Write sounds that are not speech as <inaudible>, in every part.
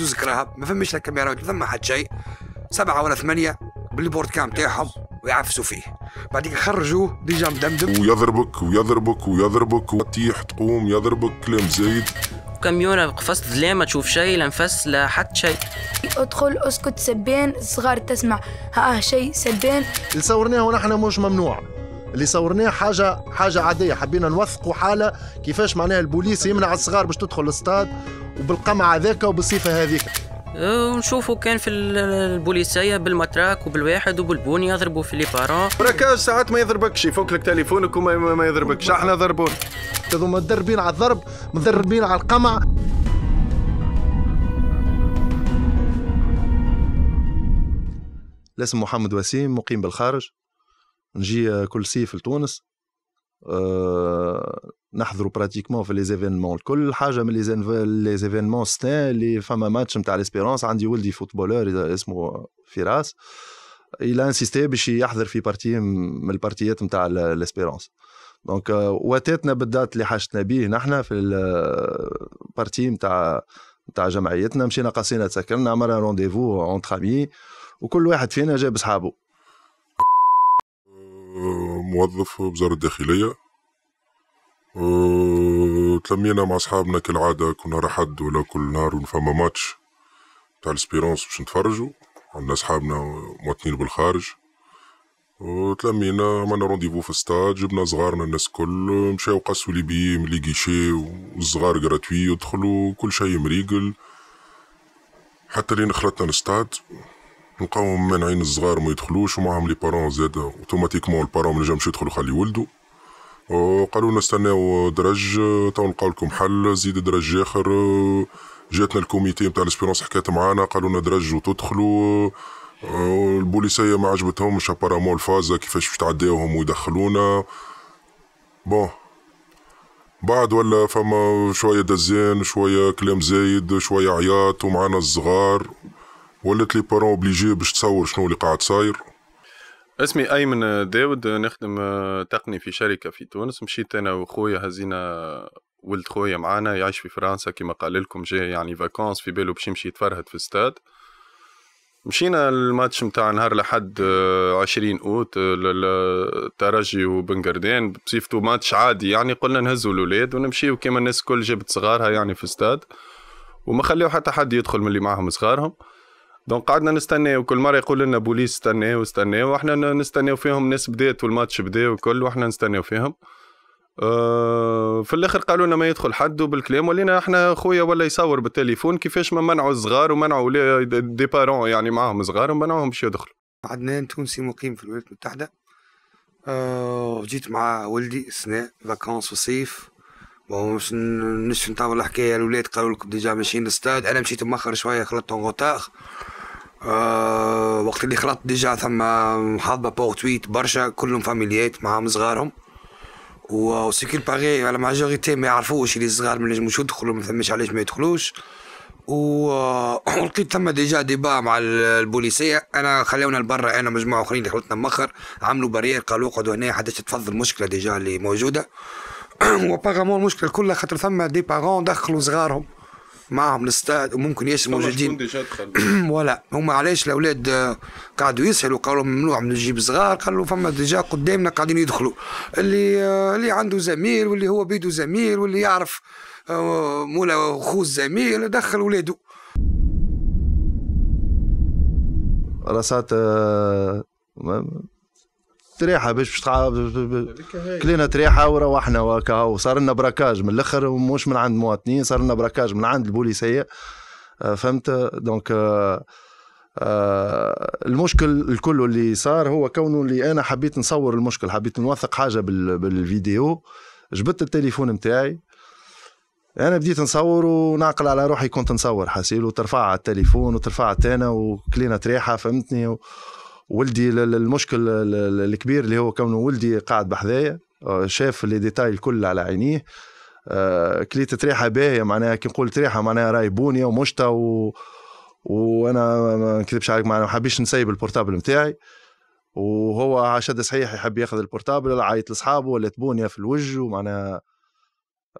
زوز كراهب ما فماش لا كاميرا ما ثم حد شيء سبعه ولا ثمانيه بالبورد كام تاعهم ويعفسوا فيه بعدين يخرجوه ديجا مدمدم ويضربك ويضربك ويضربك وتطيح تقوم يضربك كلام زايد كاميون قفصت لا ما تشوف شيء لا نفس لا حتى شيء ادخل اسكت سبان صغار تسمع ها شيء سبان اللي صورناه ونحن مش ممنوع اللي صورناه حاجه حاجه عاديه حبينا نوثقوا حاله كيفاش معناها البوليس يمنع الصغار باش تدخل الاستاد وبالقمع هذاك وبالصفه هذيك ونشوفوا أه، كان في البوليسيه بالمتراك وبالواحد وبالبون يضربوا في لي بارون راك ساعات ما يضربكش يفك لك تليفونك وما ما يضربكش احنا ضربون هذوما مدربين على الضرب مدربين على القمع الاسم محمد وسيم مقيم بالخارج نجي آه، كل صيف لتونس آه، نحضروا براتيكمون في لي زيفينمون حاجه من لي لي زيفينمون ستان اللي فما ماتش نتاع ليسبيرونس عندي ولدي فوتبولور اسمه فراس الى انسيستي باش يحضر في بارتي من البارتيات نتاع ليسبيرونس دونك واتيتنا بالدات اللي حاجتنا به نحن في البارتي نتاع نتاع جمعيتنا مشينا قصينا تسكرنا عملنا رونديفو اونتر امي وكل واحد فينا جاب صحابه موظف وزاره الداخليه تلمينا مع صحابنا كالعاده كل نهار احد ولا كل نهار فما ماتش تاع الاسبيرونس باش نتفرجوا عندنا صحابنا مواطنين بالخارج وتلمينا عملنا رونديفو في الستاد جبنا صغارنا الناس الكل مشاو قصوا لي بيم لي غيشي والصغار غراتوي ودخلوا كل شيء مريقل حتى لين خلطنا الستاد نلقاوهم مانعين الصغار ما يدخلوش ومعهم لي بارون زادا اوتوماتيكمون البارون ما نجمش يدخلوا خلي ولدو وقالوا لنا استناو درج تو نلقاو لكم حل زيد درج اخر جاتنا الكوميتي نتاع ليسبيرونس حكات معانا قالوا لنا درج وتدخلوا البوليسيه ما عجبتهمش ابارامون الفازه كيفاش باش تعداوهم ويدخلونا بون بعد ولا فما شويه دزين شويه كلام زايد شويه عياط ومعانا الصغار ولات لي بارون اوبليجي باش تصور شنو اللي قاعد صاير اسمي ايمن داود نخدم آه، تقني في شركه في تونس مشيت انا وخويا هزينا ولد خويا معانا يعيش في فرنسا كما قال لكم جاي يعني فاكونس في بالو باش يمشي يتفرهد في الستاد مشينا الماتش متاع نهار لحد آه، عشرين اوت الترجي آه، وبنقردين بصيفتو ماتش عادي يعني قلنا نهزوا الولاد ونمشيو كيما الناس الكل جابت صغارها يعني في الستاد وما خليو حتى حد يدخل من اللي معاهم صغارهم دونك قعدنا نستنى وكل مره يقول لنا بوليس استناو استناو واحنا نستناو فيهم ناس بدات والماتش بدا وكل واحنا نستناو فيهم أه في الاخر قالوا لنا ما يدخل حد وبالكلام ولينا احنا خويا ولا يصور بالتليفون كيفاش ما منعوا الصغار ومنعوا دي بارون يعني معاهم صغار ومنعوهم باش يدخلوا عدنان تونسي مقيم في الولايات المتحده أه جيت مع ولدي سنة فاكونس في الصيف باش نشف الحكايه الاولاد قالوا لكم ديجا ماشيين للستاد انا مشيت مؤخر شويه خلطت اون غوتار آه، وقت اللي خلطت ديجا ثم محاضبه تويت برشا كلهم فاميليات معاهم صغارهم وسيكيل باغي على ماجوريتي ما يعرفوش اللي الصغار ما نجموش يدخلوا ما فماش علاش ما يدخلوش آه، <coughs> ولقيت ثم ديجا ديبا مع البوليسيه انا خلونا لبرا انا مجموعه اخرين اللي خلطنا مخر عملوا برير قالوا اقعدوا هنا حتى تتفضل المشكله ديجا اللي موجوده <coughs> وباغامون المشكله كلها خاطر ثم دي بارون دخلوا صغارهم معهم الاستاد وممكن ياسر جديد <clears throat> ولا هما علاش الاولاد آه، قعدوا يسالوا قالوا ممنوع من نجيب صغار قالوا فما ديجا قدامنا قاعدين يدخلوا اللي آه، اللي عنده زميل واللي هو بيدو زميل واللي يعرف آه، مولا خو الزميل دخل ولاده راسات تريحه باش كلينا تريحه وروحنا وكا وصار لنا براكاج من الاخر ومش من عند مواطنين صار لنا براكاج من عند البوليسيه آه، فهمت دونك آه، آه، المشكل الكل اللي صار هو كونه اللي انا حبيت نصور المشكل حبيت نوثق حاجه بالفيديو جبت التليفون متاعي انا بديت نصور ونعقل على روحي كنت نصور حسيل وترفع على التليفون وترفع تانا وكلينا تريحه فهمتني و... ولدي المشكل الكبير اللي هو كونه ولدي قاعد بحذايا آه، شاف لي ديتاي الكل على عينيه آه، كليت تريحه باهيه معناها كي نقول تريحه معناها راهي بونيه ومشطه و... وانا ما نكذبش عليك معناها ما حبيش نسيب البورتابل نتاعي وهو عشد صحيح يحب ياخذ البورتابل عيط لاصحابه ولا بونيه في الوجه ومعناها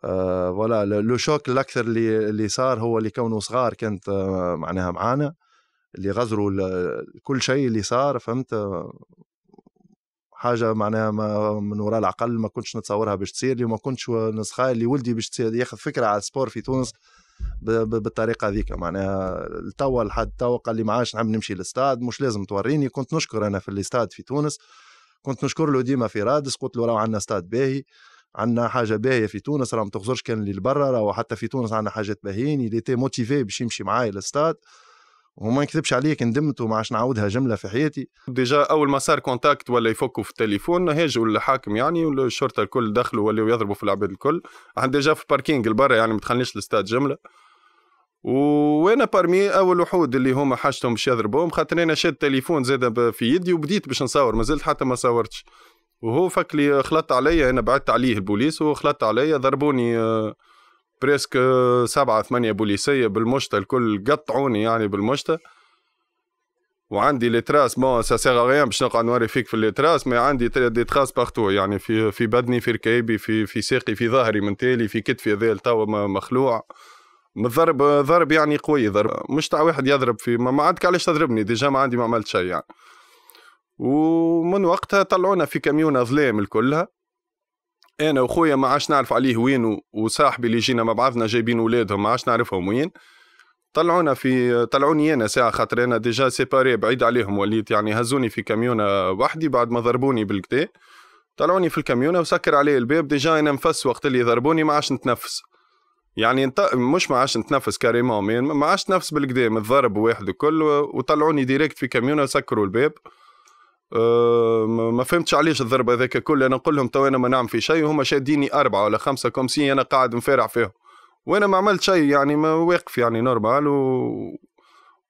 آه لو شوك الاكثر اللي اللي صار هو اللي كونه صغار كانت آه، معناها معانا اللي غزروا كل شيء اللي صار فهمت حاجه معناها ما من وراء العقل ما كنتش نتصورها باش تصير لي ما كنتش نسخه اللي ولدي باش ياخذ فكره على السبور في تونس بالطريقه هذيك معناها توا لحد توا قال لي معاش نعم نحب نمشي للاستاد مش لازم توريني كنت نشكر انا في الاستاد في تونس كنت نشكر له ديما في رادس قلت له راهو عندنا استاد باهي عندنا حاجه باهيه في تونس راه ما تخزرش كان اللي برا راهو حتى في تونس عندنا حاجات باهيين اللي تي موتيفي باش يمشي معايا للاستاد وما نكذبش عليك ندمت وما عادش نعاودها جمله في حياتي ديجا اول ما صار كونتاكت ولا يفكوا في التليفون هاجوا الحاكم يعني والشرطه الكل دخلوا ولاو يضربوا في العباد الكل عندي ديجا في الباركينج البرا يعني ما دخلنيش الاستاد جمله وانا بارمي اول وحود اللي هما حاجتهم باش يضربوهم خاطر انا شاد التليفون زاد في يدي وبديت باش نصور ما زلت حتى ما صورتش وهو فك لي خلط عليا انا بعدت عليه البوليس وهو عليا ضربوني آه بريسك آه، سبعة ثمانية بوليسية بالمشتة الكل قطعوني يعني بالمشتة وعندي تراس بون سا غيان باش نقعد نوري فيك في تراس مي عندي دي تراس باختو يعني في في بدني في ركايبي في في ساقي في ظهري من تالي في كتفي هذا توا مخلوع الضرب ضرب يعني قوي ضرب مش تاع واحد يضرب في ما عندك علاش تضربني ديجا ما عندي ما عملت شيء يعني ومن وقتها طلعونا في كاميونة ظلام الكلها انا وخويا ما عادش نعرف عليه وين وصاحبي اللي جينا مع بعضنا جايبين ولادهم ما عادش نعرفهم وين طلعونا في طلعوني انا ساعه خاطر انا ديجا سيباري بعيد عليهم وليت يعني هزوني في كاميونه وحدي بعد ما ضربوني بالكدا طلعوني في الكاميونه وسكر علي الباب ديجا انا نفس وقت اللي ضربوني ما عادش نتنفس يعني انت مش ما عادش نتنفس كاريمون ما عادش نفس بالكدا من الضرب واحد الكل وطلعوني ديريكت في كاميونه سكروا الباب أه، ما فهمتش علاش الضرب هذاك كل انا نقول لهم تو انا ما نعم في شيء هما شاديني اربعه ولا خمسه كومسي انا قاعد مفارع فيهم وانا ما عملت شيء يعني ما واقف يعني نورمال و...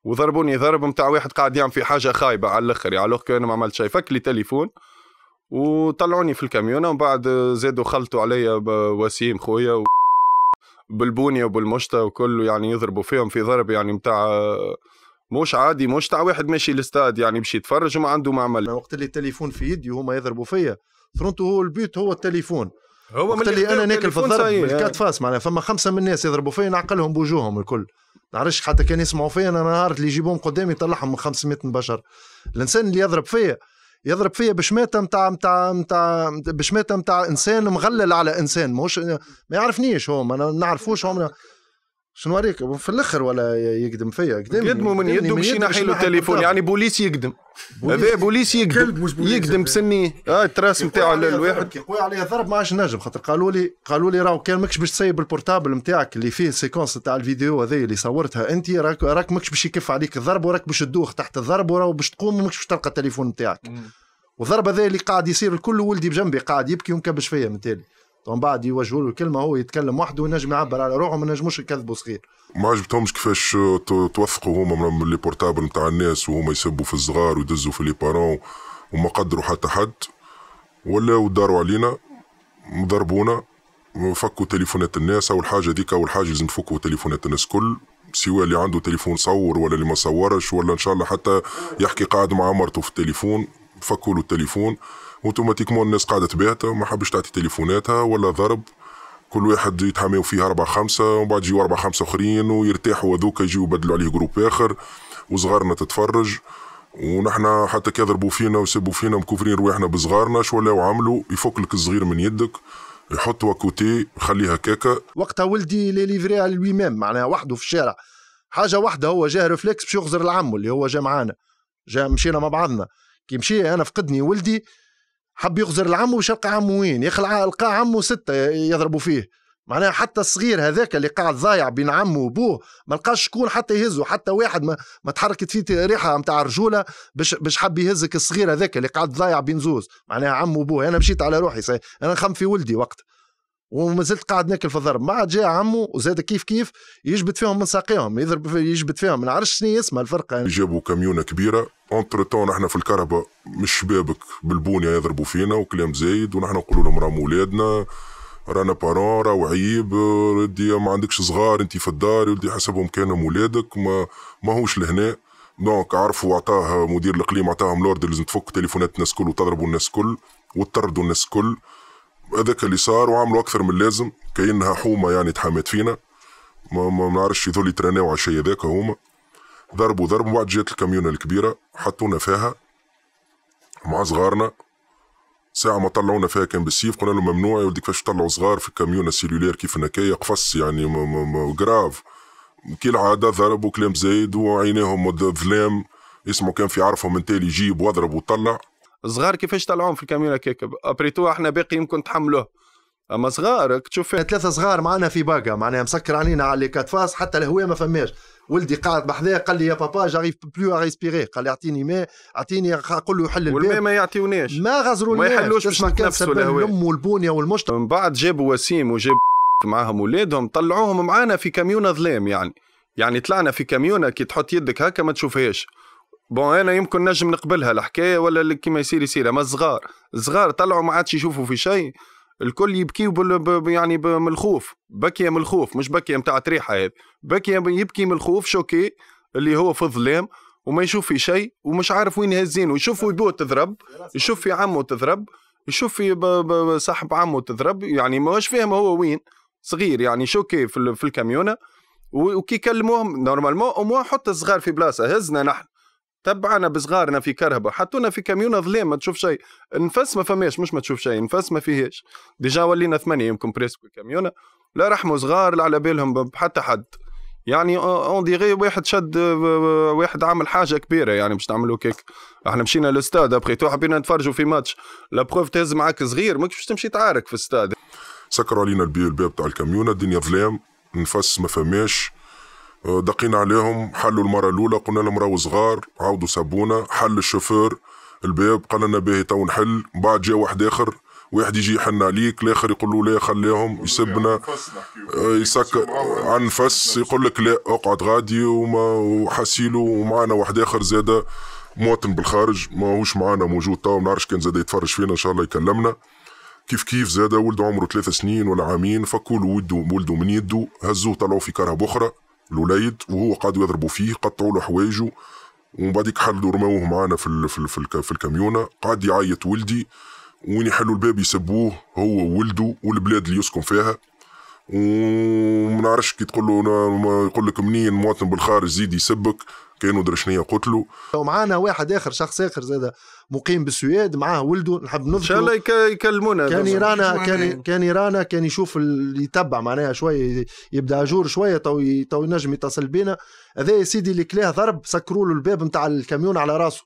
وضربوني ضرب نتاع واحد قاعد يعمل في حاجه خايبه على الاخر يعني لوك انا ما عملت شيء فك لي تليفون وطلعوني في الكاميون ومن بعد زادوا خلطوا عليا وسيم خويا و... بالبونيه وبالمشتى وكله يعني يضربوا فيهم في ضرب يعني نتاع مش عادي مش تاع واحد ماشي الاستاد يعني مش يتفرج وما عنده معمل وقت اللي التليفون في يدي وهما يضربوا فيا فرونتو هو البيت هو التليفون هو وقت اللي انا ناكل في الضرب بالكات يعني. فاس معناها فما خمسه من الناس يضربوا فيا نعقلهم بوجوههم الكل نعرفش حتى كان يسمعوا فيا انا نهار اللي يجيبوهم قدامي يطلعهم من 500 بشر الانسان اللي يضرب فيا يضرب فيا بشماته نتاع نتاع نتاع بشماته نتاع انسان مغلل على انسان ماهوش ما يعرفنيش هو ما نعرفوش عمرنا شنو عليك في الاخر ولا يقدم فيا قدام يقدموا من يده ينحي له التليفون يعني بوليس يقدم هذا بوليس يقدم يقدم بسني اه التراس نتاعو الواحد كي قوي عليا ضرب ما عادش نجم خاطر قالوا لي قالوا لي راهو كان ماكش باش تسيب البورتابل نتاعك اللي فيه السيكونس نتاع الفيديو هذا اللي صورتها انت راك راك ماكش باش يكف عليك الضرب وراك باش تدوخ تحت الضرب وراك باش تقوم وماكش باش تلقى التليفون نتاعك والضرب هذا اللي قاعد يصير الكل ولدي بجنبي قاعد يبكي ومكبش فيا من تالي ومن بعد يوجهوا له الكلمه هو يتكلم وحده وينجم يعبر على روحه ما نجموش يكذبوا صغير ما عجبتهمش كيفاش آه، توثقوا هما من لي بورتابل نتاع الناس وهما يسبوا في الصغار ويدزوا في لي بارون وما قدروا حتى حد ولاو داروا علينا ضربونا فكوا تليفونات الناس اول حاجه ديك اول حاجه لازم تفكوا تليفونات الناس كل سواء اللي عنده تليفون صور ولا اللي ما صورش ولا ان شاء الله حتى يحكي قاعد مع مرته في التليفون فكوا له التليفون اوتوماتيكمون الناس قاعده تباهته ما حبش تعطي تليفوناتها ولا ضرب كل واحد يتحاميو فيه أربعة خمسة ومن بعد يجيو أربعة خمسة آخرين ويرتاحوا هذوك يجيو يبدلوا عليه جروب آخر وصغارنا تتفرج ونحنا حتى كيضربوا فينا ويسبوا فينا مكوفرين رواحنا بصغارنا شو ولاو عملوا يفك لك الصغير من يدك يحط وكوتي يخليها كاكا وقتها ولدي لي ليفري على لوي ميم معناها وحده في الشارع حاجه واحده هو جاه ريفلكس باش يغزر العم اللي هو جا معانا جا مشينا مع بعضنا كي مشي انا فقدني ولدي حب يغزر العم باش يلقى عمه وين يخلع اخي لقى عمه سته يضربوا فيه معناها حتى الصغير هذاك اللي قاعد ضايع بين عمه وبوه ما لقاش شكون حتى يهزه حتى واحد ما, ما تحركت فيه ريحه نتاع رجوله باش باش حب يهزك الصغير هذاك اللي قاعد ضايع بين زوز معناها عمه وبوه انا مشيت على روحي انا نخم في ولدي وقت وما زلت قاعد ناكل في الضرب عاد جاء عمو وزاد كيف كيف يجبد فيهم من ساقيهم يضرب يجبد فيهم ما عرش شنو اسمها الفرقه يعني. جابوا كميونه كبيره اونتر تون نحن في الكهرباء مش شبابك بالبونيه يضربوا فينا وكلام زايد ونحن نقولوا لهم راهم ولادنا رانا بارون راهو عيب ردي ما عندكش صغار انت في الدار ولدي حسبهم كانهم ولادك ما ماهوش لهنا دونك عرفوا عطاه مدير الاقليم عطاهم لورد لازم تفك تليفونات الناس كل وتضربوا الناس كل وتطردوا الناس كل هذاك اللي صار وعملوا اكثر من اللازم كانها حومه يعني تحامت فينا ما ما نعرفش يذول يترناو على الشيء هذاك هما ضربوا ضربوا بعد جات الكاميونه الكبيره حطونا فيها مع صغارنا ساعة ما طلعونا فيها كان بالسيف قلنا لهم ممنوع يا ولدي كيفاش تطلعوا صغار في الكاميون سيلولير كيف هكايا قفص يعني ما ما م- جراف كي العادة ضربوا كلام زايد وعينيهم ظلام يسمعوا كان في عرفهم من تالي يجيب واضرب وطلع صغار كيفاش طلعوهم في الكاميرا كيك ابريتو احنا باقي يمكن تحملوه اما صغار تشوف ثلاثه صغار معنا في باقه معناها مسكر علينا على كات فاس حتى الهواء ما فماش ولدي قاعد بحذاه قال لي يا بابا جاريف بلو ريسبيري قال لي اعطيني ماء اعطيني قول له يحل الباب والماء ما يعطيوناش ما غزروا ما يحلوش باش نفسه الهواء الام والبونيه والمشط من بعد جابوا وسيم وجاب <laughs> معاهم ولادهم طلعوهم معانا في كاميونه ظلام يعني يعني طلعنا في كاميونه كي تحط يدك هكا ما تشوفهاش بون انا يمكن نجم نقبلها الحكايه ولا اللي كيما يصير يصير اما الصغار الصغار طلعوا ما عادش يشوفوا في شيء الكل يبكيو بل يعني من الخوف بكيه من الخوف مش بكيه نتاع تريحه هذه بكيه يبكي من الخوف شوكي اللي هو في الظلام وما يشوف في شيء ومش عارف وين يهزينه يشوف يبوه تضرب يشوف في عمه تضرب يشوف في صاحب عمه تضرب يعني ماهوش فاهم هو وين صغير يعني شوكي في, في الكاميونه وكي كلموهم نورمالمون او حط الصغار في بلاصه هزنا نحن تبعنا بصغارنا في كرهبة حطونا في كاميون ظلام ما تشوف شيء نفس ما فماش مش ما تشوف شيء نفس ما فيهاش ديجا ولينا ثمانية يمكن بريسكو الكاميونة لا رحموا صغار لا على بالهم حتى حد يعني اون ديغي واحد شد آه، آه، واحد عمل حاجه كبيره يعني باش نعملوا كيك احنا مشينا للاستاد ابخي تو حبينا نتفرجوا في ماتش لا بروف تهز معاك صغير ماكش باش تمشي تعارك في الاستاد سكروا علينا الباب تاع الكاميونه الدنيا ظلام نفس ما فماش آه، دقينا عليهم حلوا المره الاولى قلنا لهم راهو صغار عاودوا سابونا حل الشوفور الباب قال لنا باهي تو نحل بعد جاء واحد اخر واحد يجي يحن عليك الاخر يقول له لا خليهم يسبنا آه، يسكر عن نفس يقول لك لا اقعد غادي وما وحسيله ومعنا واحد اخر زاد مواطن بالخارج ماهوش معانا موجود تو ما نعرفش كان زاد يتفرج فينا ان شاء الله يكلمنا كيف كيف زاد ولد عمره ثلاث سنين ولا عامين فكوا ولده ولده من يده هزوه طلعوه في كرهب اخرى الولايد وهو قعدوا يضربوا فيه قطعوا له حوايجه ومن بعد حلوا رموه معانا في في في, في الكاميونه قعد يعيط ولدي وين يحلوا الباب يسبوه هو وولده والبلاد اللي يسكن فيها وما نعرفش كي تقول له يقول لك منين مواطن بالخارج زيد يسبك كانوا درشنيه قتلوا ومعانا واحد اخر شخص اخر زاد مقيم بالسويد معاه ولده نحب نذكره ان شاء الله يكلمونا كان يرانا كان كان يرانا كان يشوف اللي يتبع معناها شويه يبدا اجور شويه تو تو ينجم يتصل بينا هذا يا سيدي اللي كلاه ضرب سكروا له الباب نتاع الكاميون على راسه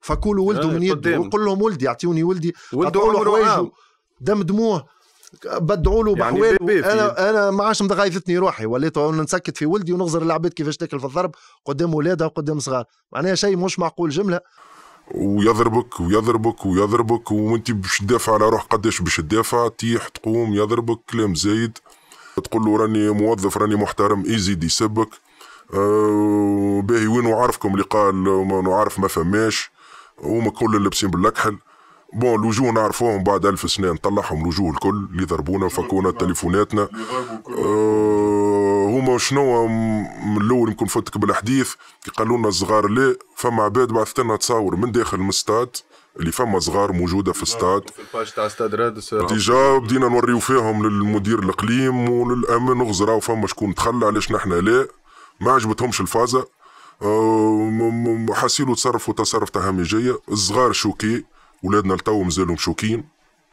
فكوا له ولده آه، من يده وقول لهم ولدي اعطيوني ولدي ولده عمره دم دموه بدعوا له يعني بحوال انا انا ما عادش مغايثتني روحي وليت نسكت في ولدي ونغزر العباد كيفاش تاكل في الضرب قدام ولادها وقدام صغار معناها شيء مش معقول جمله ويضربك ويضربك ويضربك وانت باش تدافع على روحك قداش باش تدافع تيح تقوم يضربك كلام زايد تقول له راني موظف راني محترم يزيد يسبك آه باهي وين وعارفكم اللي قال ما نعرف ما فماش وما كل اللبسين بالأكحل بون لوجو نعرفوهم بعد ألف سنة نطلعهم لوجو الكل اللي ضربونا وفكونا تليفوناتنا آه هما شنو من الأول يمكن فتك بالحديث قالوا لنا الصغار لا فما عباد بعثت لنا تصاور من داخل المستاد اللي فما صغار موجوده في الستاد في الباج تاع ديجا بدينا نوريو فيهم للمدير الاقليم وللامن وغزرا وفما شكون تخلى علاش نحن لا ما عجبتهمش الفازه آه، حاسيلو تصرفوا تصرف تهميجيه الصغار شوكي ولادنا لتو مازالوا مشوكين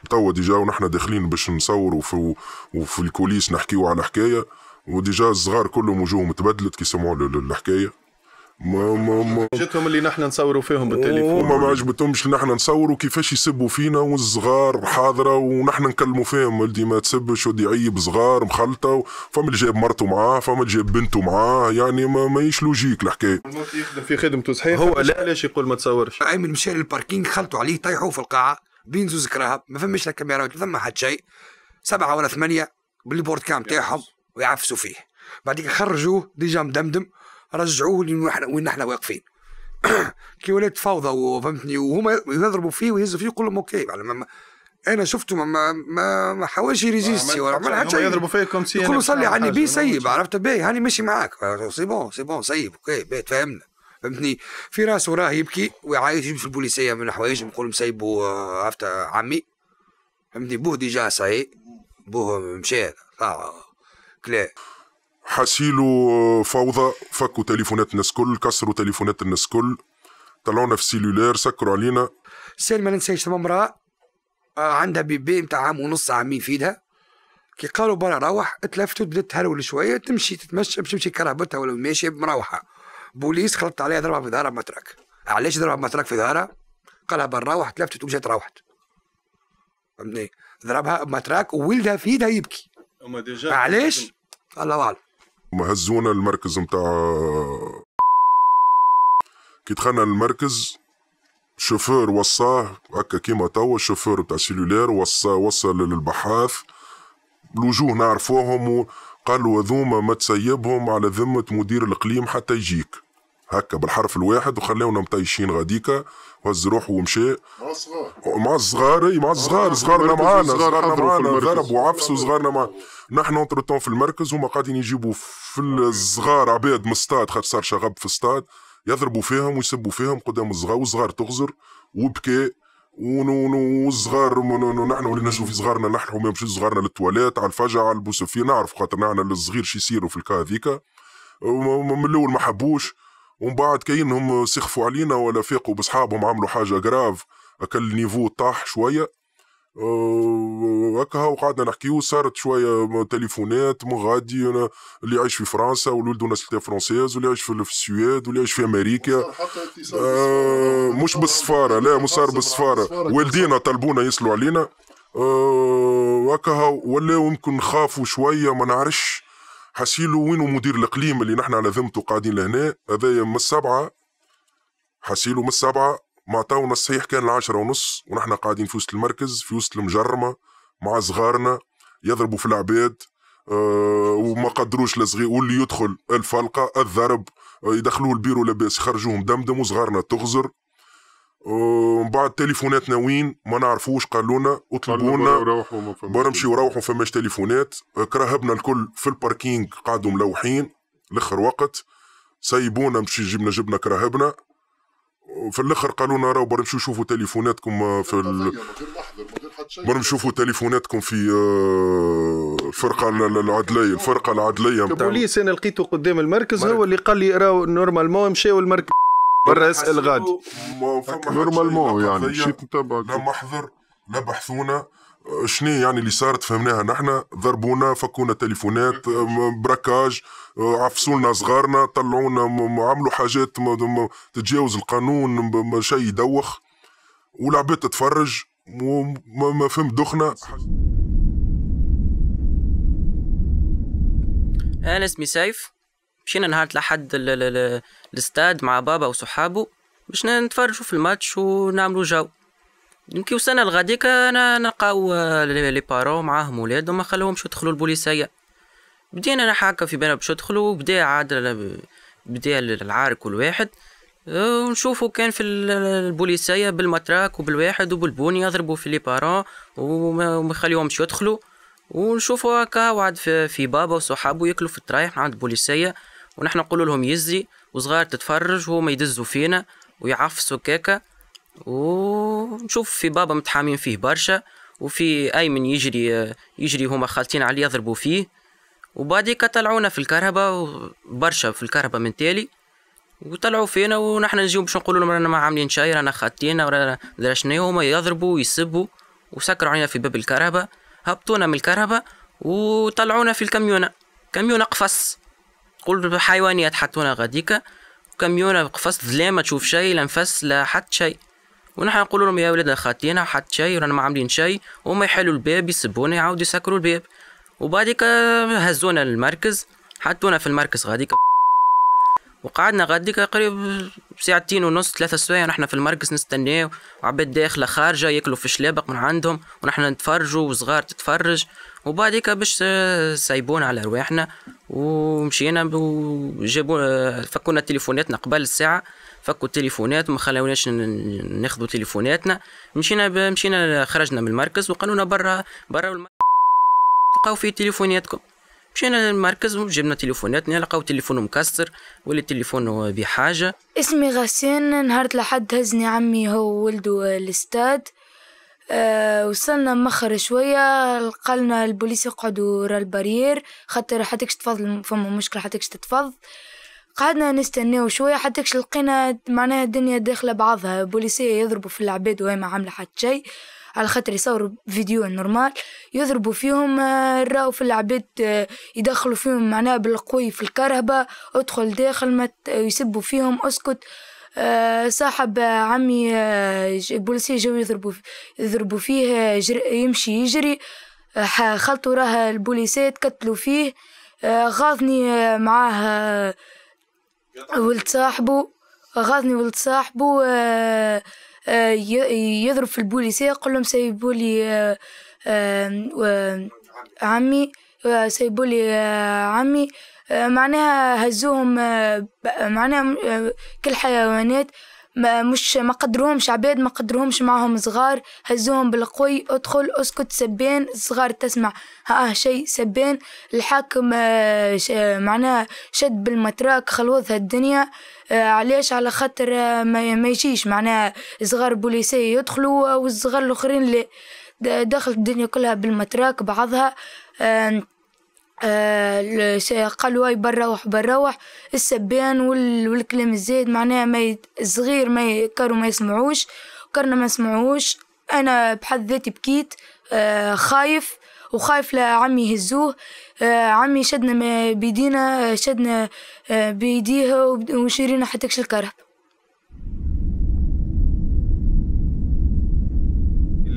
توا ديجا ونحن داخلين باش نصوروا في وفي الكوليس نحكيو على حكايه وديجا الصغار كلهم وجوههم تبدلت كي سمعوا الحكايه ما ما ما جاتهم اللي نحن نصوروا فيهم بالتليفون وما ما عجبتهمش اللي نحن نصوروا كيفاش يسبوا فينا والصغار حاضره ونحن نكلموا فيهم ولدي ما تسبش ودي عيب صغار مخلطه فما اللي جاب مرته معاه فما اللي جاب بنته معاه يعني ما ماهيش لوجيك الحكايه يخدم في خدمته صحيح هو لا علاش يقول ما تصورش عامل مشى للباركينغ خلطوا عليه طيحوه في القاعه بين زوز كراهب ما فماش لا كاميرا ما فما حد شيء سبعه ولا ثمانيه بالبورد كام تاعهم ويعفسوا فيه بعديك خرجوه ديجا مدمدم رجعوه وين احنا واقفين <clears throat> كي ولات فوضى وفهمتني وهما يضربوا فيه ويهزوا فيه كلهم اوكي على يعني ما انا شفته ما ما ما حاولش يريزيستي ولا آه، عمل حتى يضربوا فيه كم سي يقولوا صلي على النبي سيب عرفت باهي هاني ماشي معاك آه، سي بون سي بون سيب اوكي باهي تفهمنا فهمتني في راسه راه يبكي ويعيط في البوليسيه من حوايج نقول لهم سيبوا عرفت عمي فهمتني بوه ديجا صاي بوه مشى كلا حسيلوا آه، فوضى فكوا تليفونات الناس كل كسروا تليفونات الناس كل طلعونا في سيلولير سكروا علينا سيل ما ننساش ثم امراه آه، عندها بيبي نتاع عام ونص عامين في ايدها كي قالوا برا روح تلفت بدات تهرول شويه تمشي تتمشى باش تمشي كرهبتها ولا ماشيه مروحه بوليس خلطت عليها ضربها في ظهرها بمترك علاش ضربها بمترك في ظهرها قالها برا روح تلفت ومشات روحت فهمتني ضربها بمتراك وولدها في يدها يبكي علاش الله اعلم هزونا المركز نتاع كي دخلنا المركز شوفور وصاه هكا كيما توا شوفور تاع سيلولير وصى وصل للبحاث الوجوه نعرفوهم وقالوا هذوما ما تسيبهم على ذمة مدير الإقليم حتى يجيك هكا بالحرف الواحد وخلاونا مطيشين غاديكا وهز روحه ومشى مع الصغار مع الصغار اي مع الصغار صغارنا معانا صغارنا معانا ضرب وعفس وصغارنا معانا نحن اونتر تون في المركز هما قاعدين يجيبوا في الصغار عباد من الستاد خاطر صار شغب في الستاد يضربوا فيهم ويسبوا فيهم قدام الصغار والصغار تغزر وبكي والصغار نحن اللي نجلوا في صغارنا نحن وما مش صغارنا للتواليت على الفجعه على البوسفيه نعرف خاطر نحن الصغير شو يصيروا في الكا هذيك من الاول ما حبوش ومن بعد كاينهم سخفوا علينا ولا فاقوا بصحابهم عملوا حاجه جراف اكل النيفو طاح شويه أه، هكا وقعدنا نحكيو صارت شويه تليفونات مغادي اللي يعيش في فرنسا والولد ناس فرونسيز واللي يعيش في السويد واللي يعيش في امريكا آه مش بالسفاره لا مش صار بالسفاره والدينا طلبونا يصلوا علينا أه، هكا آه ولاو يمكن خافوا شويه ما نعرفش حسيلو وينو مدير الاقليم اللي نحن على ذمته قاعدين لهنا هذايا من السبعه حسيلو من السبعه ما عطاونا الصحيح كان العشرة ونص ونحن قاعدين في وسط المركز في وسط المجرمة مع صغارنا يضربوا في العباد أه وما قدروش لصغير واللي يدخل الفلقة الضرب أه يدخلوه البيرو لاباس يخرجوهم دمدم وصغارنا تغزر ومن بعد تليفونات ناويين ما نعرفوش قالوا لنا اطلبوا لنا برمشي وروحوا فماش تليفونات كرهبنا الكل في الباركينج قعدوا ملوحين لاخر وقت سيبونا مشي جبنا جبنا كرهبنا في الاخر قالوا لنا راهو برا نمشيو نشوفوا تليفوناتكم في ال... برا نشوفوا تليفوناتكم في الفرقه آه، العدليه الفرقه العدليه البوليس انا لقيته قدام المركز هو اللي قال لي راهو نورمالمون مشاو المركز برا اسال غاد نورمالمون يعني مشيت نتبع لا محضر لا بحثونا شنو يعني اللي صارت فهمناها نحن ضربونا فكونا تليفونات براكاج عفسولنا صغارنا طلعونا عملوا حاجات تتجاوز القانون شيء يدوخ والعباد تتفرج وما فهم دخنا انا اسمي سيف مشينا نهار ال الاستاد مع بابا وصحابه باش نتفرجوا في الماتش ونعملوا جو كي وصلنا لغاديك انا نلقاو لي بارون معاهم ولادهم ما خلوهمش يدخلوا البوليسيه بدينا انا في بالنا باش يدخلوا بدا عاد بدا العار كل واحد ونشوفوا كان في البوليسيه بالمطراك وبالواحد وبالبوني يضربوا في لي بارون وما يخليهمش يدخلوا ونشوفوا هكا وعد في بابا وصحابه ياكلوا في الطرايح عند البوليسيه ونحن نقول لهم يزي وصغار تتفرج وهما يدزوا فينا ويعفسوا كاكا ونشوف في بابا متحامين فيه برشا وفي ايمن يجري يجري هما خالتين عليه يضربوا فيه وبعدي طلعونا في الكهرباء برشا في الكهرباء من تالي وطلعوا فينا ونحن نجيو باش نقولوا لهم رانا ما عاملين شاي رانا خاتينا ورانا درشنا شنو هما يضربوا ويسبوا وسكروا علينا في باب الكهرباء هبطونا من الكهرباء وطلعونا في الكاميونة كاميونة قفص كل بحيوان حطونا غاديكا وكاميون قفص لا ما تشوف شيء لا نفس لا حتى شيء ونحن نقول لهم يا ولاد خاطينا حتى شيء رانا ما عاملين شيء وما يحلوا الباب يسبونا يعاودوا يسكروا الباب وبعدك آه، هزونا للمركز حطونا في المركز غاديك وقعدنا غاديك قريب ساعتين ونص ثلاثة سوايع ونحن في المركز نستناو وعباد داخلة خارجة ياكلوا في شلابق من عندهم ونحن نتفرجوا وصغار تتفرج وبعديك باش سايبونا على رواحنا ومشينا وجابوا فكونا تليفوناتنا قبل الساعه فكوا التليفونات ما خلاوناش ناخذوا تليفوناتنا مشينا مشينا خرجنا من المركز وقالونا برا برا لقاو تلقاو تليفوناتكم مشينا للمركز وجبنا تليفوناتنا لقاو تليفونه مكسر ولا تليفونه بحاجه اسمي غسان نهار الاحد هزني عمي هو ولده الاستاد آه، وصلنا مخر شوية لقالنا البوليس يقعدوا ورا البارير خاطر حتكش تفض فما مشكلة حتكش تتفض قعدنا نستناو شوية حتكش لقينا معناها الدنيا داخلة بعضها بوليسية يضربوا في العباد وهي ما عاملة حتى شيء على خاطر يصوروا فيديو نورمال يضربوا فيهم آه، راو في العباد آه، يدخلوا فيهم معناها بالقوي في الكرهبة ادخل داخل ما يسبوا فيهم اسكت آه، صاحب عمي البوليسية آه، جاو يضربوا يضربوا فيه آه، يمشي يجري خلط راه البوليسات قتلوا فيه غاضني معاه ولد صاحبه غاضني ولد صاحبه يضرب في البوليسية يقول لهم سيبولي عمي سيبولي عمي آه، معناها هزوهم آه، معناها آه، كل حيوانات ما مش ما قدروهمش عباد ما قدروهمش معهم صغار هزوهم بالقوي ادخل اسكت سبان الصغار تسمع ها شي سبان الحاكم معناها شد بالمتراك خلوظها الدنيا علاش على خاطر ما يجيش معناها صغار بوليسية يدخلوا والصغار الاخرين اللي دخلت الدنيا كلها بالمتراك بعضها آه، قال واي بنروح بنروح السبان والكلام الزايد معناها ما ي... الصغير ما ي... كانوا ما يسمعوش كرنا ما سمعوش انا بحد ذاتي بكيت آه، خايف وخايف لعمي يهزوه آه، عمي شدنا بيدينا شدنا بيديها وشيرينا حتى الكره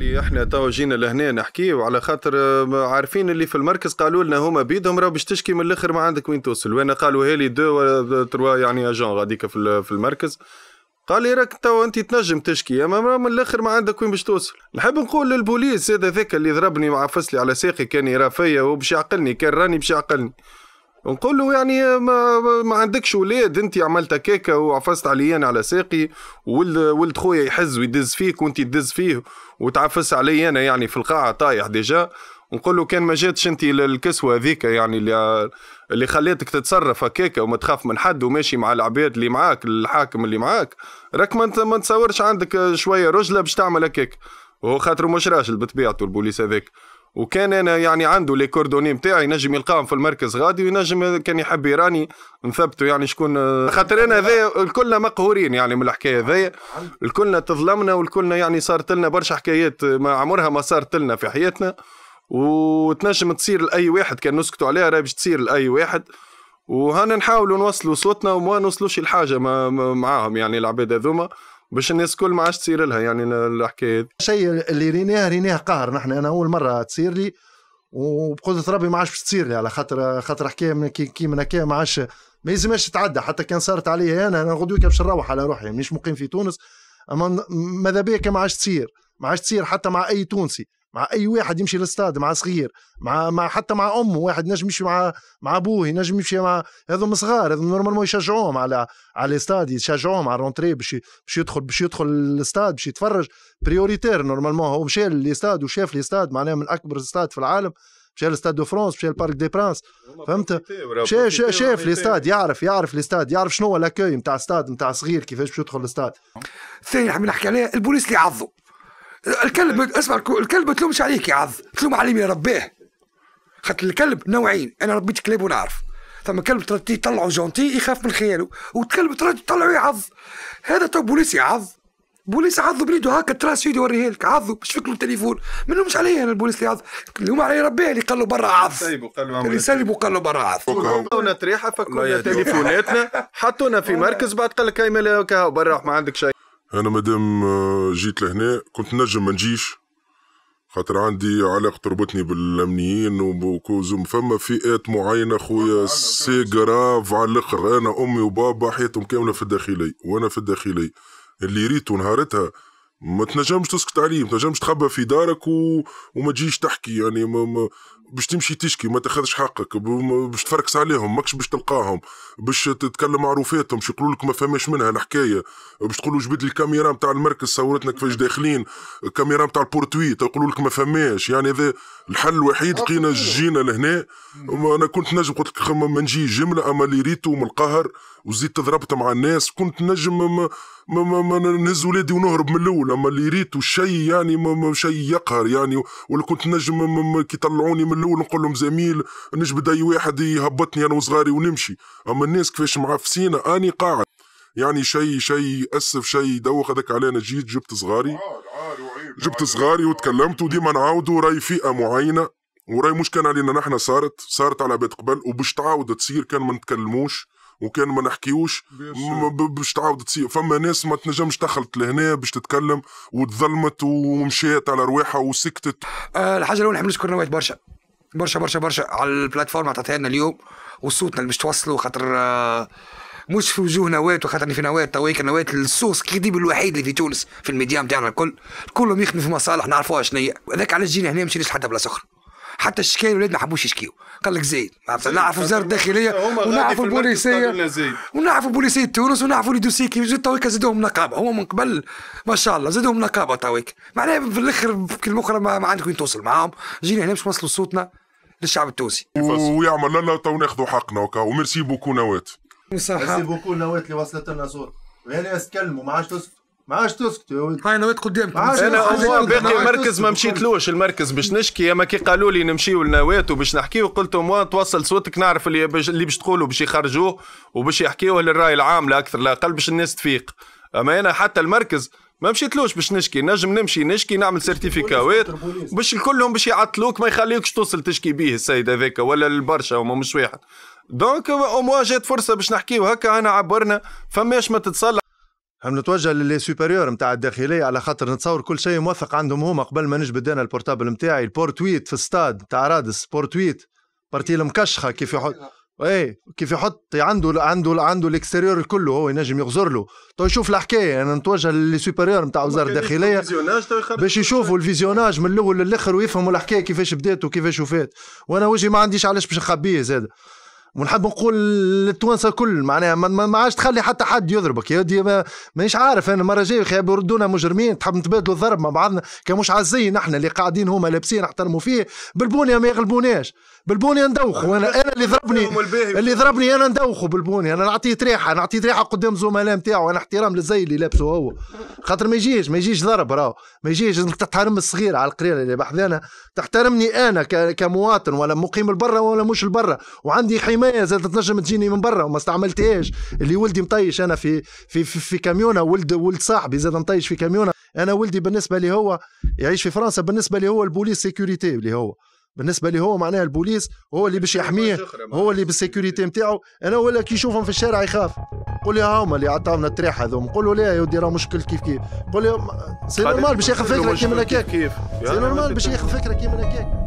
اللي احنا تو جينا لهنا نحكيه على خاطر آه، عارفين اللي في المركز قالوا لنا هما بيدهم راه باش تشكي من الاخر ما عندك وين توصل وانا قالوا هالي دو ولا آه، تروا يعني اجون غاديك في المركز قال لي راك تو انت تنجم تشكي اما من الاخر ما عندك وين باش توصل نحب نقول للبوليس هذا ذاك اللي ضربني وعفس لي على ساقي كان يرى فيا وباش يعقلني كان راني باش يعقلني نقول له يعني ما, ما عندكش ولاد انت عملت كيكة وعفست عليا على ساقي ولد ولد خويا يحز ويدز فيك وانت تدز فيه وتعفس علي انا يعني في القاعة طايح ديجا نقول له كان ما جاتش انت الكسوه هذيك يعني اللي اللي خليتك تتصرف هكاك وما تخاف من حد وماشي مع العباد اللي معاك الحاكم اللي معاك راك ما ما تصورش عندك شويه رجله باش تعمل هكاك وهو خاطر مش راجل بطبيعته البوليس هذاك وكان انا يعني عنده لي كوردوني نتاعي ينجم يلقاهم في المركز غادي وينجم كان يحب يراني نثبته يعني شكون خاطر انا ذا الكلنا مقهورين يعني من الحكايه هذايا الكلنا تظلمنا والكلنا يعني صارت لنا برشا حكايات ما عمرها ما صارت لنا في حياتنا وتنجم تصير لاي واحد كان نسكتوا عليها راهي باش تصير لاي واحد وهنا نحاولوا نوصلوا صوتنا وما نوصلوش الحاجه معاهم يعني العباد هذوما باش الناس الكل ما عادش تصير لها يعني الحكايه هذه الشيء اللي ريناه ريناه قهر نحن انا اول مره تصير لي وبقدرة ربي ما عادش تصير لي على خاطر خاطر حكايه من كي, كي من ما عادش ما يلزمش تتعدى حتى كان صارت عليا انا انا غدوه باش نروح على روحي مانيش مقيم في تونس اما ماذا بيا ما عادش تصير ما عادش تصير حتى مع اي تونسي مع اي واحد يمشي للاستاد مع صغير مع مع حتى مع امه واحد نجم يمشي مع مع ابوه نجم يمشي مع هذو صغار هذو نورمالمون يشجعوهم على على الاستاد يشجعوهم على الرونتري باش باش يدخل باش يدخل الاستاد باش يتفرج بريوريتير نورمالمون هو مشى للاستاد وشاف الاستاد معناه من اكبر استاد في العالم مشى للاستاد دو فرانس مشى للبارك دي برانس فهمت مشى شاف الاستاد يعرف يعرف الاستاد يعرف شنو هو لاكوي نتاع استاد نتاع صغير كيفاش باش يدخل الاستاد ثاني حبينا نحكي عليه البوليس اللي عضوا الكلب اسمع الكلب ما تلومش عليك يا عظ تلوم عليه من رباه خاطر الكلب نوعين انا ربيت كلاب ونعرف ثم كلب تردي يطلعوا جونتي يخاف من خياله وكلب تردي يطلعوا يعض هذا تو بوليس يعض بوليس عض بنيدو هكا تراس يدي يوريها لك عض باش فكروا التليفون ما نلومش عليا انا البوليس اللي عض نلوم علي ربيه اللي قال له برا عض اللي سلبه قال له برا عض عطونا تريحه فكونا تليفوناتنا <laughs> حطونا في مركز بعد قال لك برا ما عندك شيء انا مادام آه، جيت لهنا كنت نجم ما نجيش خاطر عندي علاقة تربطني بالأمنيين وبوكوزوم فما فئات معينة خويا سي جراف على الآخر أنا أمي وبابا حياتهم كاملة في الداخلي وأنا في الداخلي اللي ريتو نهارتها ما تنجمش تسكت عليه ما تنجمش تخبى في دارك و... وما تجيش تحكي يعني ما... ما... باش تمشي تشكي ما تاخذش حقك باش تفركس عليهم ماكش باش تلقاهم باش تتكلم مع روفاتهم باش يقولوا لك ما فماش منها الحكايه باش تقولوا جبد الكاميرا نتاع المركز صورتنا كيفاش داخلين الكاميرا نتاع البورتويت يقولوا لك ما فماش يعني هذا الحل الوحيد لقينا جينا لهنا انا كنت نجم قلت لك ما نجي جمله اما اللي ريتو من القهر وزيد تضربت مع الناس كنت نجم ما ما ما ما نهز ولادي ونهرب من الاول اما اللي ريت شيء يعني ما ما شيء يقهر يعني ولا كنت نجم كي طلعوني من الاول نقول لهم زميل نجبد اي واحد يهبطني انا وصغاري ونمشي اما الناس كيفاش معفسينا اني قاعد يعني شيء شيء اسف شيء دوخ هذاك علينا جيت جبت صغاري جبت صغاري وتكلمت وديما نعاودوا راي فئه معينه وراي مش كان علينا نحن صارت صارت على بيت قبل وباش تعاود تصير كان ما نتكلموش وكان ما نحكيوش باش تعاود تصير فما ناس ما تنجمش دخلت لهنا باش تتكلم وتظلمت ومشيت على رواحها وسكتت أه الحاجه الاولى نحب نشكر نوايت برشا برشا برشا برشا على البلاتفورم اللي عطاتها لنا اليوم وصوتنا اللي باش توصلوا خاطر آه، مش في وجوه نواة وخاطرني في نواة تويك نواة السوس كيدي الوحيد اللي في تونس في الميديا نتاعنا الكل كلهم يخدموا في مصالح نعرفوها شنو هي هذاك علاش جينا هنا مشيناش حتى بلاصه اخرى حتى الشكايه الاولاد ما حبوش يشكيو قال لك زيد نعرفوا وزاره الداخليه ونعرفوا البوليسيه ونعرفوا بوليسيه تونس ونعرفوا لي دوسي كي زيد تويكا زادوهم نقابه هو من قبل ما شاء الله زادوهم نقابه تويكا معناها في الاخر بكلمه اخرى ما, ما عندك وين توصل معاهم جينا هنا باش نوصلوا صوتنا للشعب التونسي ويعمل لنا تو ناخذوا حقنا وكا وميرسي بوكو نوات ميرسي بوكو نوات اللي وصلت لنا صوره ناس تكلموا ما عادش ما عادش تسكت هاي نويت قدامك انا هو باقي المركز ما مشيتلوش المركز باش نشكي اما كي قالوا لي نمشيو لنوات وباش نحكيو قلت لهم توصل صوتك نعرف اللي باش اللي باش تقولوا باش يخرجوه وباش يحكيوه للراي العام لا اكثر لا اقل باش الناس تفيق اما انا حتى المركز ما مشيتلوش باش نشكي نجم نمشي نشكي نعمل سيرتيفيكاوات باش الكلهم باش يعطلوك ما يخليوكش توصل تشكي به السيد هذاك ولا البرشا وما مش واحد دونك او موا جات فرصه باش نحكيو هكا انا عبرنا فماش ما تتصلح هم نتوجه للي سوبريور نتاع الداخليه على خاطر نتصور كل شيء موثق عندهم هما قبل ما نجبد انا البورتابل نتاعي البورتويت في الستاد نتاع رادس بورتويت بارتي المكشخه كيف يحط ايه كيف يحط عنده عنده عنده الاكستيريور كله هو ينجم يغزر له تو طيب يشوف الحكايه انا نتوجه للي سوبيريور نتاع وزاره الداخليه طيب باش يشوفوا الفيزيوناج من الاول للاخر ويفهموا الحكايه كيفاش بدات وكيفاش وفات وانا وجهي ما عنديش علاش باش نخبيه زاد ونحب نقول للتوانسه كل معناها ما عادش تخلي حتى حد يضربك يا ودي مانيش عارف انا المره الجايه يا مجرمين تحب نتبادلوا الضرب مع بعضنا كمش عزين احنا اللي قاعدين هما لابسين نحترموا فيه بالبونيه ما يغلبوناش بالبونيه ندوخوا انا <laughs> انا اللي ضربني اللي ضربني انا ندوخوا بالبونيه انا نعطيه تريحه نعطيه تريحه قدام زملاء نتاعو انا احترام للزي اللي لابسه هو خاطر ما يجيش ما يجيش ضرب راهو ما يجيش تحترم الصغير على القريره اللي بحذانا تحترمني انا كمواطن ولا مقيم البرة ولا مش البرة وعندي حمايه حمايه زادت تنجم تجيني من برا وما استعملتهاش اللي ولدي مطيش انا في في في, في كاميونه ولد ولد صاحبي زاد مطيش في كاميونه انا ولدي بالنسبه لي هو يعيش في فرنسا بالنسبه لي هو البوليس سيكوريتي اللي هو بالنسبه لي هو معناها البوليس هو اللي باش يحميه هو اللي بالسيكوريتي نتاعو انا ولا كي يشوفهم في الشارع يخاف قول لي هما اللي عطاونا التريح هذوم قول له لا يا ودي راه مشكل كيف كيف قول لي سي نورمال باش ياخذ فكره كيما هكاك سي نورمال باش ياخذ فكره كيما هكاك